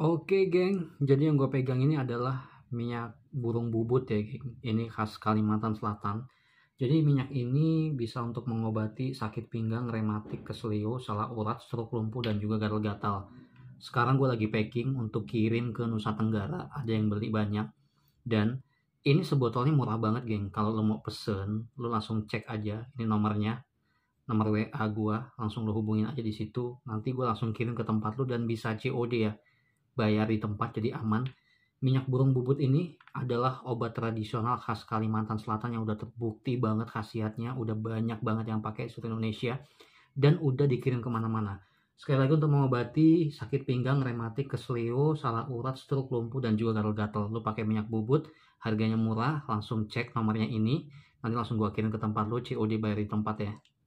Oke geng, jadi yang gue pegang ini adalah minyak burung bubut ya geng. Ini khas Kalimantan Selatan. Jadi minyak ini bisa untuk mengobati sakit pinggang, rematik, keselio, salah urat, stroke lumpuh, dan juga gatal-gatal. Sekarang gue lagi packing untuk kirim ke Nusa Tenggara, ada yang beli banyak. Dan ini sebotolnya murah banget geng, kalau lo mau pesen, lo langsung cek aja, ini nomornya, nomor WA gue, langsung lo hubungin aja di situ. Nanti gue langsung kirim ke tempat lo dan bisa COD ya bayar di tempat jadi aman. Minyak burung bubut ini adalah obat tradisional khas Kalimantan Selatan yang udah terbukti banget khasiatnya, udah banyak banget yang pakai seluruh Indonesia dan udah dikirim kemana-mana. Sekali lagi untuk mengobati sakit pinggang, rematik, kesleo, salah urat, stroke, lumpuh, dan juga gatal-gatal. Lu pakai minyak bubut, harganya murah, langsung cek nomornya ini. Nanti langsung gua kirim ke tempat lu, COD bayar di tempat ya.